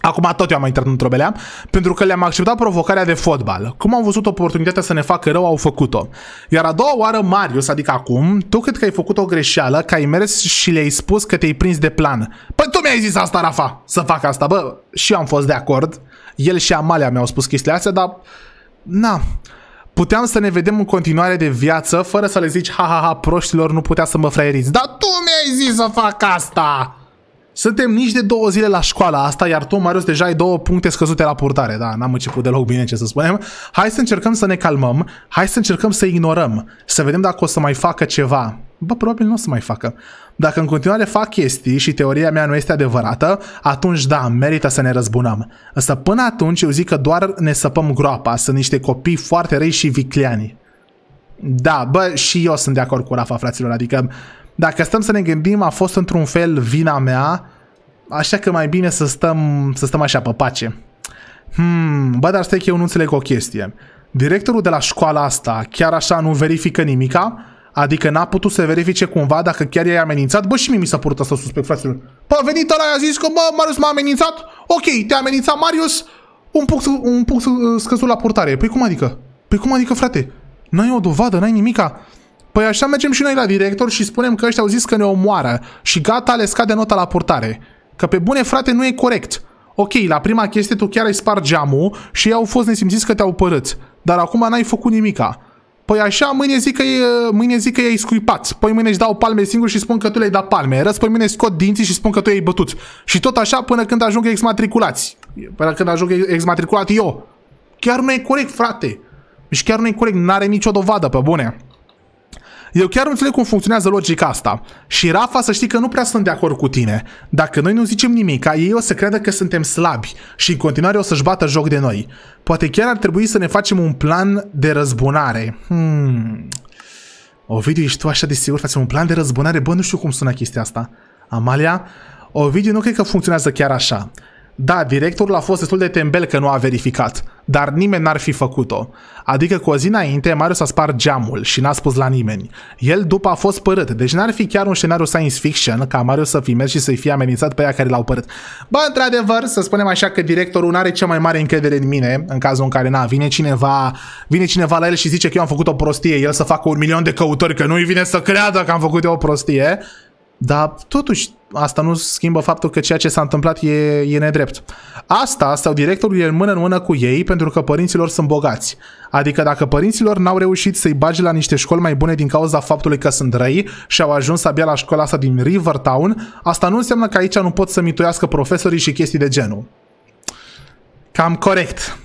Acum tot eu am intrat într-o belea, pentru că le-am acceptat provocarea de fotbal. Cum am văzut oportunitatea să ne facă rău, au făcut-o. Iar a doua oară, Marius, adică acum, tu cât că ai făcut o greșeală, că ai mers și le-ai spus că te-ai prins de plan. Păi tu mi-ai zis asta, Rafa, să fac asta, bă, și eu am fost de acord. El și Amalia mi-au spus chestia astea, dar... Na, puteam să ne vedem în continuare de viață fără să le zici, ha, ha, ha, proștilor, nu putea să mă fraieriți. Dar tu mi-ai zis să fac asta! Suntem nici de două zile la școala asta, iar tu, Marius, deja ai două puncte scăzute la purtare. Da, n-am început deloc bine ce să spunem. Hai să încercăm să ne calmăm, hai să încercăm să ignorăm, să vedem dacă o să mai facă ceva. Bă, probabil nu o să mai facă. Dacă în continuare fac chestii și teoria mea nu este adevărată, atunci da, merită să ne răzbunăm. Însă până atunci eu zic că doar ne săpăm groapa, sunt niște copii foarte răi și vicleani. Da, bă, și eu sunt de acord cu Rafa, fraților, adică uh, dacă stăm să ne gândim, a fost într-un fel vina mea, așa că mai bine să stăm, să stăm așa pe pace. Hmm, bă, dar stai că eu nu înțeleg o chestie. Directorul de la școala asta chiar așa nu verifică nimica? Adică n-a putut să verifice cumva dacă chiar i-a amenințat? Bă, și mie mi s-a părut asta suspect, fraților. Bă, a venit ăla, a zis că, bă, Marius m-a amenințat? Ok, te-a amenințat Marius, un punct, un punct scăzut la portare. Păi cum adică? Păi cum adică, frate? N-ai o dovadă, n-ai nimica. Păi așa mergem și noi la director și spunem că ăștia au zis că ne omoară și gata, le scade nota la purtare. Că pe bune, frate, nu e corect. Ok, la prima chestie tu chiar ai spart geamul și ei au fost nesimțiți că te-au părât. Dar acum n-ai făcut nimica. Păi așa, mâine zic că, e, mâine zic că i-ai scuipat. Păi mâine își dau palme singur și spun că tu le-ai dat palme. Răspoi mâine scot dinții și spun că tu i-ai bătut. Și tot așa până când ajung exmatriculați. Până când ajung exmatriculat eu. Chiar nu e corect, frate. Și deci chiar nu e corect, n-are nicio dovadă, pe bune. Eu chiar nu înțeleg cum funcționează logica asta. Și Rafa să știi că nu prea sunt de acord cu tine. Dacă noi nu zicem nimic, ei o să creadă că suntem slabi și în continuare o să-și bată joc de noi. Poate chiar ar trebui să ne facem un plan de răzbunare. Hmm. Ovidiu, ești tu așa de sigur? Facem un plan de răzbunare? Bă, nu știu cum sună chestia asta. Amalia? Ovidiu nu cred că funcționează chiar așa. Da, directorul a fost destul de tembel că nu a verificat, dar nimeni n-ar fi făcut-o. Adică cu o zi înainte, Marius a spart geamul și n-a spus la nimeni. El după a fost părât, deci n-ar fi chiar un scenariu science fiction ca Marius să mers și să-i fie amenințat pe aia care l-au părât. Bă, într-adevăr, să spunem așa că directorul n-are cea mai mare încredere în mine, în cazul în care, na, vine cineva, vine cineva la el și zice că eu am făcut o prostie, el să facă un milion de căutări, că nu-i vine să creadă că am făcut eu o prostie, dar totuși asta nu schimbă faptul că ceea ce s-a întâmplat e, e nedrept. Asta sau directorul e în mână în mână cu ei pentru că părinților sunt bogați. Adică dacă părinților n-au reușit să-i bage la niște școli mai bune din cauza faptului că sunt răi și au ajuns abia la școala asta din Rivertown, asta nu înseamnă că aici nu pot să mituiască profesorii și chestii de genul. Cam corect.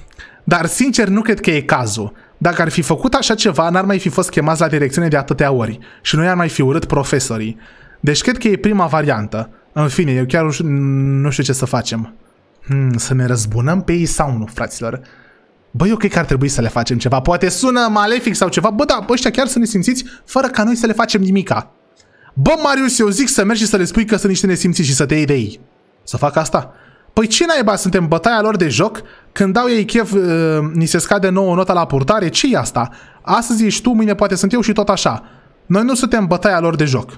Dar sincer nu cred că e cazul. Dacă ar fi făcut așa ceva, n-ar mai fi fost chemați la direcțiune de atâtea ori și nu i-ar mai fi urât profesorii. Deci cred că e prima variantă. În fine, eu chiar nu știu ce să facem. Hmm, să ne răzbunăm pe ei sau nu, fraților? Băi, eu cred că ar trebui să le facem ceva. Poate sună malefic sau ceva. Bă, da, bă, ăștia chiar să ne simțiți fără ca noi să le facem nimica. Bă, Marius, eu zic să mergi și să le spui că sunt niște nesimțiți și să te iei de ei. Să fac asta? Păi ce naiba, suntem bătaia lor de joc? Când dau ei chef, uh, ni se scade nouă nota la purtare? ce e asta? Astăzi ești tu, mâine poate sunt eu și tot așa. Noi nu suntem bătaia lor de joc.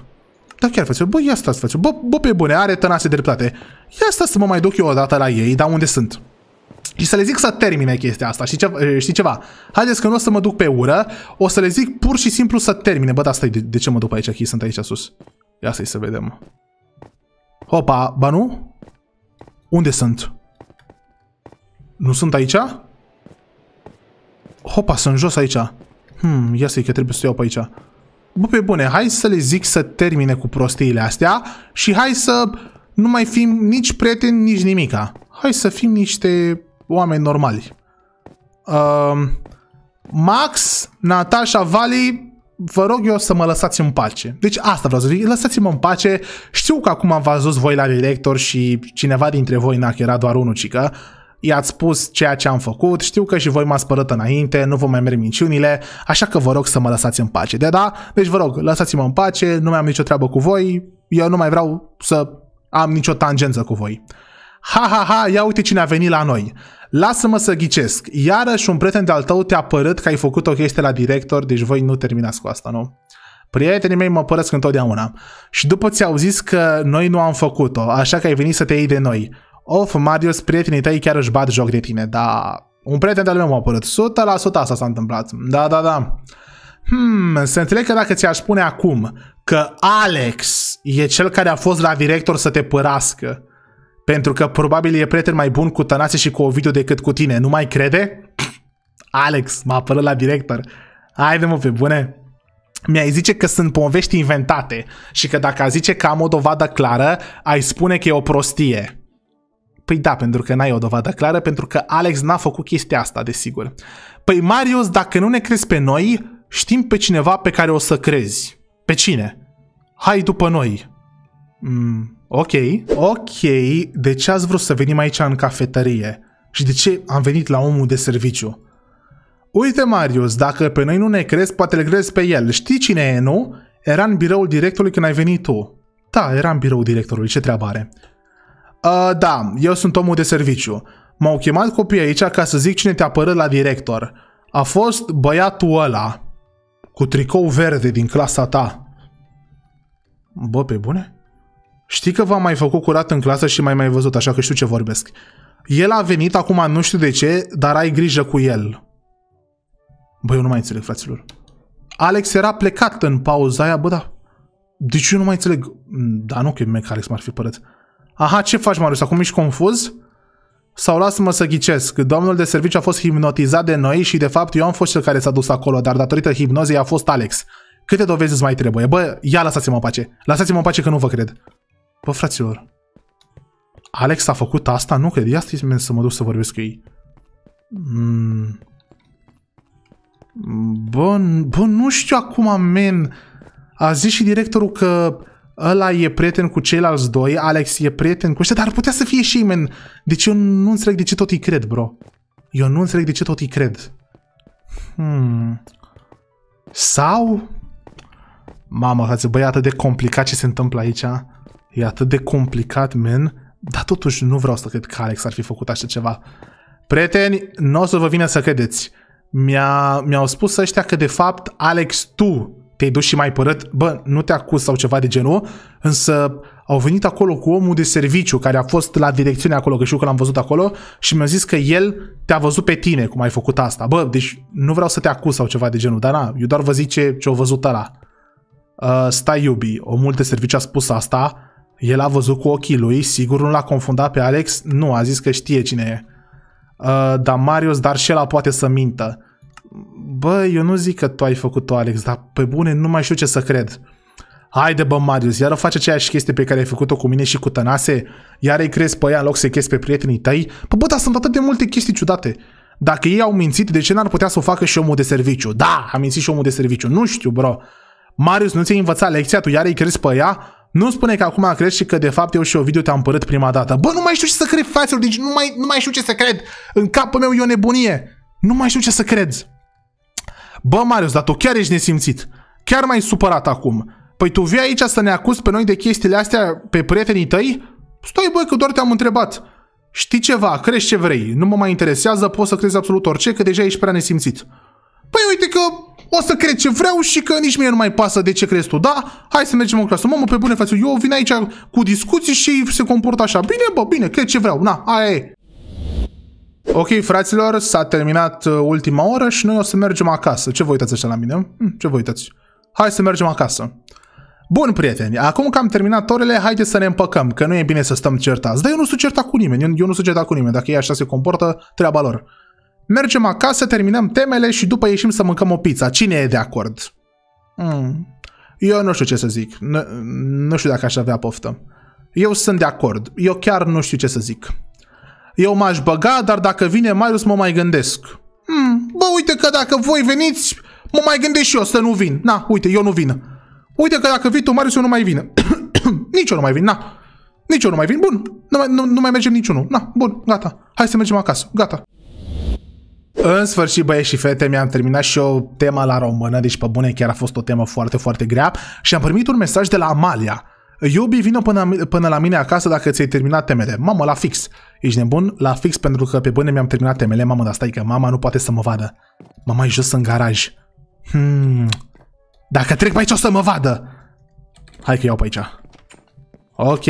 Dar chiar frăților, bă, ia stați frăților, bă, bă pe bune, are tănase dreptate. Ia stați să mă mai duc eu odată la ei, dar unde sunt? Și să le zic să termine chestia asta, știi, ce, eh, știi ceva? Haideți că nu o să mă duc pe ură, o să le zic pur și simplu să termine. Bă, dar stai, de, de ce mă duc aici? Chii, sunt aici sus. Ia să-i să vedem. Hopa, ba nu? Unde sunt? Nu sunt aici? Hopa, sunt jos aici. Hmm, ia să-i că trebuie să iau pe aici bă, pe bune, hai să le zic să termine cu prostiile astea și hai să nu mai fim nici prieteni, nici nimica. Hai să fim niște oameni normali. Uh, Max, Natasha, Vali, vă rog eu să mă lăsați în pace. Deci asta vreau să zic, lăsați-mă în pace. Știu că acum v-ați dus voi la director și cineva dintre voi, n-a era doar unul, cică, uh, i-ați spus ceea ce am făcut, știu că și voi m-ați părăt înainte, nu vă mai merg minciunile, așa că vă rog să mă lăsați în pace. De da? Deci vă rog, lăsați-mă în pace, nu mai am nicio treabă cu voi, eu nu mai vreau să am nicio tangență cu voi. Ha, ha, ha, ia uite cine a venit la noi. Lasă-mă să ghicesc. Iarăși un prieten de-al tău te-a părât că ai făcut o chestie la director, deci voi nu terminați cu asta, nu? Prietenii mei mă părăsc întotdeauna. Și după ți-au zis că noi nu am făcut-o, așa că ai venit să te iei de noi of, Marius, prietenii tăi chiar își bat joc de tine, da. Un prieten de-al meu m-a părut, 100% asta s-a întâmplat, da, da, da. Hmm, se înțeleg că dacă ți-aș spune acum că Alex e cel care a fost la director să te părască, pentru că probabil e prieten mai bun cu Tănase și cu Ovidiu decât cu tine, nu mai crede? Alex m-a părut la director. Haide mă pe bune, mi-ai zice că sunt povești inventate și că dacă a zice că am o dovadă clară, ai spune că e o prostie. Păi da, pentru că n-ai o dovadă clară, pentru că Alex n-a făcut chestia asta, desigur. Păi Marius, dacă nu ne crezi pe noi, știm pe cineva pe care o să crezi. Pe cine? Hai după noi. Mm, ok. Ok, de ce ați vrut să venim aici în cafetărie? Și de ce am venit la omul de serviciu? Uite, Marius, dacă pe noi nu ne crezi, poate le crezi pe el. Știi cine e, nu? Era în biroul directorului când ai venit tu. Da, era în biroul directorului, ce treabă are? Uh, da, eu sunt omul de serviciu. M-au chemat copiii aici ca să zic cine te părât la director. A fost băiatul ăla, cu tricou verde din clasa ta. Bă, pe bune? Știi că v-am mai făcut curat în clasă și mai mai văzut, așa că știu ce vorbesc. El a venit acum, nu știu de ce, dar ai grijă cu el. Bă, eu nu mai înțeleg, fraților. Alex era plecat în pauza aia, bă, da. Deci eu nu mai înțeleg. Mm, da, nu că Alex m-ar fi părățit. Aha, ce faci, Marius? Acum ești confuz? Sau lasă-mă să ghicesc. Domnul de serviciu a fost hipnotizat de noi și, de fapt, eu am fost cel care s-a dus acolo, dar datorită hipnozei a fost Alex. Câte dovezi îți mai trebuie? Bă, ia lăsați-mă în pace. Lăsați-mă în pace că nu vă cred. Bă, fraților. Alex a făcut asta? Nu cred. Ia stii să mă duc să vorbesc cu ei. Mm. Bă, bă, nu știu acum, men. A zis și directorul că ăla e prieten cu ceilalți doi, Alex e prieten cu ăștia, dar ar putea să fie și men. Deci eu nu înțeleg de ce tot îi cred, bro. Eu nu înțeleg de ce tot îi cred. Hmm. Sau... Mamă, frate, băi, atât de complicat ce se întâmplă aici. E atât de complicat, men. Dar totuși nu vreau să cred că Alex ar fi făcut așa ceva. Prieteni, nu o să vă vine să credeți. Mi-a, mi spus ăștia că de fapt, Alex, tu te-ai dus și mai părăt, bă, nu te acuz sau ceva de genul, însă au venit acolo cu omul de serviciu care a fost la direcțiune acolo, că știu că l-am văzut acolo și mi-a zis că el te-a văzut pe tine cum ai făcut asta. Bă, deci nu vreau să te acuz sau ceva de genul, dar na, eu doar vă zic ce, ce-o văzut ăla. Uh, stai iubi, omul de serviciu a spus asta, el a văzut cu ochii lui, sigur nu l-a confundat pe Alex, nu, a zis că știe cine e. Uh, dar Marius, dar și el poate să mintă. Bă, eu nu zic că tu ai făcut-o, Alex, dar pe bune nu mai știu ce să cred. Haide bă, Marius, iar o face aceeași chestie pe care ai făcut-o cu mine și cu Tănase? Iar ei crezi pe ea în loc să-i crezi pe prietenii tăi? Bă, bă, dar sunt atât de multe chestii ciudate. Dacă ei au mințit, de ce n-ar putea să o facă și omul de serviciu? Da, a mințit și omul de serviciu. Nu știu, bro. Marius, nu ți-ai învățat lecția, tu iar ei crezi pe ea? Nu spune că acum crezi și că de fapt eu și o video te-am părât prima dată. Bă, nu mai știu ce să cred, fraților, deci nu mai, nu mai știu ce să cred. În capul meu e o nebunie. Nu mai știu ce să cred. Bă, Marius, dar tu chiar ești nesimțit. Chiar mai supărat acum. Păi tu vii aici să ne acuzi pe noi de chestiile astea pe prietenii tăi? Stai, băi, că doar te-am întrebat. Știi ceva, Crezi ce vrei, nu mă mai interesează, poți să crezi absolut orice, că deja ești prea nesimțit. Păi uite că o să cred ce vreau și că nici mie nu mai pasă de ce crezi tu, da? Hai să mergem în clasă. Mamă, pe bune față, eu vin aici cu discuții și se comportă așa. Bine, bă, bine, cred ce vreau, na, aia e. Ok, fraților, s-a terminat uh, ultima oră și noi o să mergem acasă. Ce vă uitați așa la mine? Hm, ce vă uitați? Hai să mergem acasă. Bun, prieteni, acum că am terminat orele, haideți să ne împăcăm, că nu e bine să stăm certați. Dar eu nu sunt certat cu nimeni, eu, eu nu sunt certat cu nimeni. Dacă ei așa se comportă, treaba lor. Mergem acasă, terminăm temele și după ieșim să mâncăm o pizza. Cine e de acord? Mm. Eu nu știu ce să zic. Nu, nu știu dacă aș avea poftă. Eu sunt de acord. Eu chiar nu știu ce să zic. Eu m-aș băga, dar dacă vine Marius mă mai gândesc. Hmm, bă, uite că dacă voi veniți, mă mai gândesc și eu să nu vin. Na, uite, eu nu vin. Uite că dacă vii tu, Marius, eu nu mai vin. Nici eu nu mai vin, na. Nici eu nu mai vin. Bun, nu mai, nu, nu mai mergem niciunul. Na, bun, gata. Hai să mergem acasă. Gata. În sfârșit, băieți și fete, mi-am terminat și eu tema la română, deci pe bune chiar a fost o temă foarte, foarte grea și am primit un mesaj de la Amalia. Iubi, vină până, până la mine acasă dacă ți-ai terminat temele. Mamă, la fix. Ești nebun? La fix pentru că pe bune mi-am terminat temele. Mamă, dar stai că mama nu poate să mă vadă. Mama e jos în garaj. Hmm. Dacă trec pe aici o să mă vadă. Hai că iau pe aici. Ok.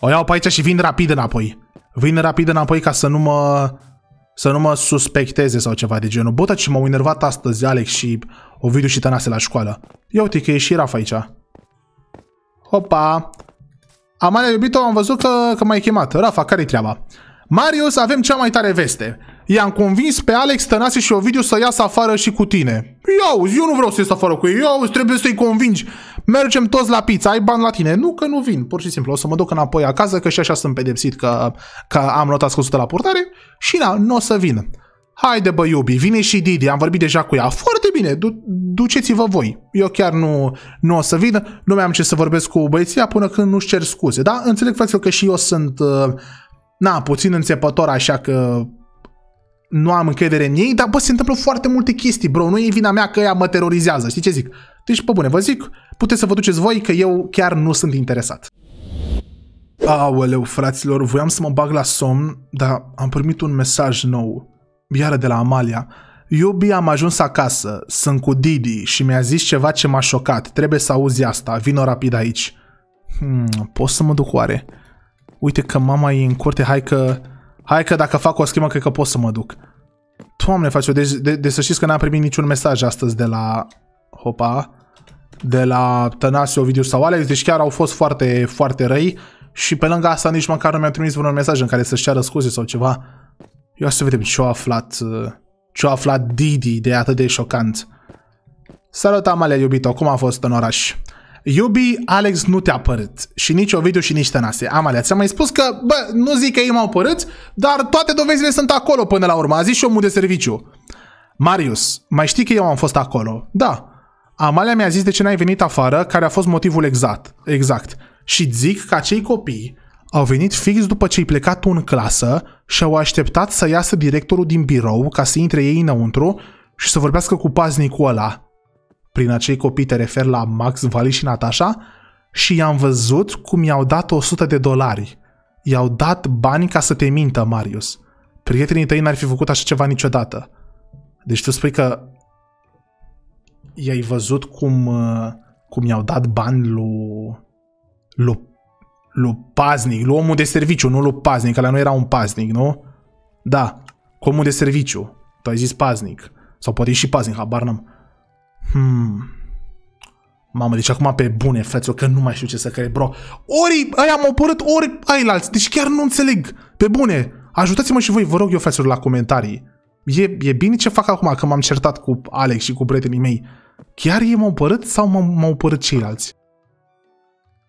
O iau pe aici și vin rapid înapoi. Vin rapid înapoi ca să nu mă... Să nu mă suspecteze sau ceva de genul. Bă, ce m-au enervat astăzi Alex și Ovidiu și Tănase la școală. Ia uite că e și Rafa aici. Opa! Am mai iubit-o, am văzut că, că m-ai chemat. Rafa, care-i treaba? Marius, avem cea mai tare veste. I-am convins pe Alex, Tănase și Ovidiu să iasă afară și cu tine. Ia uzi, eu nu vreau să ies afară cu ei, ia uzi, trebuie să-i convingi. Mergem toți la pizza, ai bani la tine. Nu că nu vin, pur și simplu, o să mă duc înapoi acasă, că și așa sunt pedepsit că, că am notat scăzută la purtare și na, nu o să vin. Haide bă iubi, vine și Didi, am vorbit deja cu ea. Foarte bine, du- duceți-vă voi. Eu chiar nu, nu o să vin, nu mai am ce să vorbesc cu băieția până când nu-și cer scuze. Da, înțeleg fraților că și eu sunt, uh, na, puțin înțepător așa că nu am încredere în ei, dar bă, se întâmplă foarte multe chestii, bro, nu e vina mea că ea mă terorizează, știi ce zic? Deci, pe bune, vă zic, puteți să vă duceți voi că eu chiar nu sunt interesat. Aoleu, fraților, voiam să mă bag la somn, dar am primit un mesaj nou iară de la Amalia. Iubi, am ajuns acasă, sunt cu Didi și mi-a zis ceva ce m-a șocat, trebuie să auzi asta, vino rapid aici. Hmm, pot să mă duc oare? Uite că mama e în curte, hai că... Hai că dacă fac o schimbă, cred că pot să mă duc. Doamne, faci o... Deci, de, de, să știți că n-am primit niciun mesaj astăzi de la... Hopa. De la Tănase, Ovidiu sau Alex, deci chiar au fost foarte, foarte răi. Și pe lângă asta nici măcar nu mi-au trimis vreun mesaj în care să-și ceară scuze sau ceva. Ia să vedem ce-a aflat, uh, ce-a aflat Didi de atât de șocant. Salut, Amalia, iubito, cum a fost în oraș? Iubi, Alex nu te-a părât și nici Ovidiu și nici Tănase. Amalia, ți-am mai spus că, bă, nu zic că ei m-au părât, dar toate dovezile sunt acolo până la urmă. A zis și omul de serviciu. Marius, mai știi că eu am fost acolo? Da. Amalia mi-a zis de ce n-ai venit afară, care a fost motivul exact. exact. Și zic că cei copii au venit fix după ce i plecat un în clasă și au așteptat să iasă directorul din birou ca să intre ei înăuntru și să vorbească cu paznicul ăla. Prin acei copii te refer la Max, Vali și Natasha și i-am văzut cum i-au dat 100 de dolari. I-au dat bani ca să te mintă, Marius. Prietenii tăi n-ar fi făcut așa ceva niciodată. Deci tu spui că i-ai văzut cum, uh, cum i-au dat bani lui, lui lu paznic, lu omul de serviciu, nu lu paznic, ăla nu era un paznic, nu? Da, cu omul de serviciu. Tu ai zis paznic. Sau poate și paznic, habar n-am. Hmm. Mamă, deci acum pe bune, frăților, că nu mai știu ce să cred, bro. Ori ai am opărât, ori ori alți, Deci chiar nu înțeleg. Pe bune, ajutați-mă și voi, vă rog eu, frăților, la comentarii. E, e bine ce fac acum, că m-am certat cu Alex și cu prietenii mei. Chiar e m-au părât sau m-au părât ceilalți?